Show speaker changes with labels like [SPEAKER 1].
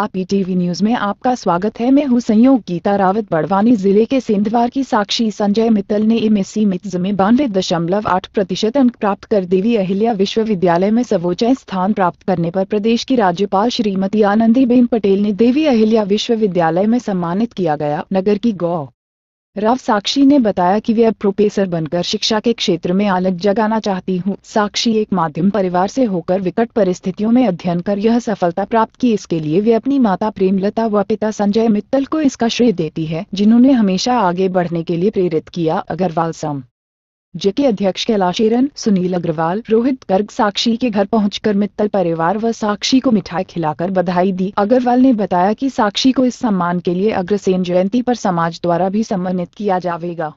[SPEAKER 1] आप ETV e news में आपका स्वागत है मैं हूं संयोग गीता रावत बड़वानी जिले के सिंधवार की साक्षी संजय मित्तल ने एम एस में बानवे दशमलव आठ प्रतिशत अंक प्राप्त कर देवी अहिल्या विश्वविद्यालय में सर्वोच्च स्थान प्राप्त करने पर प्रदेश की राज्यपाल श्रीमती आनंदीबेन पटेल ने देवी अहिल्या विश्वविद्यालय में सम्मानित किया गया नगर की गौ राव साक्षी ने बताया कि वे अब प्रोफेसर बनकर शिक्षा के क्षेत्र में अलग जगाना चाहती हूँ साक्षी एक माध्यम परिवार से होकर विकट परिस्थितियों में अध्ययन कर यह सफलता प्राप्त की इसके लिए वे अपनी माता प्रेमलता व पिता संजय मित्तल को इसका श्रेय देती है जिन्होंने हमेशा आगे बढ़ने के लिए प्रेरित किया अग्रवाल सम जिके अध्यक्ष कैलाशेरन सुनील अग्रवाल रोहित गर्ग साक्षी के घर पहुंचकर मित्तल परिवार व साक्षी को मिठाई खिलाकर बधाई दी अग्रवाल ने बताया कि साक्षी को इस सम्मान के लिए अग्रसेन जयंती पर समाज द्वारा भी सम्मानित किया जाएगा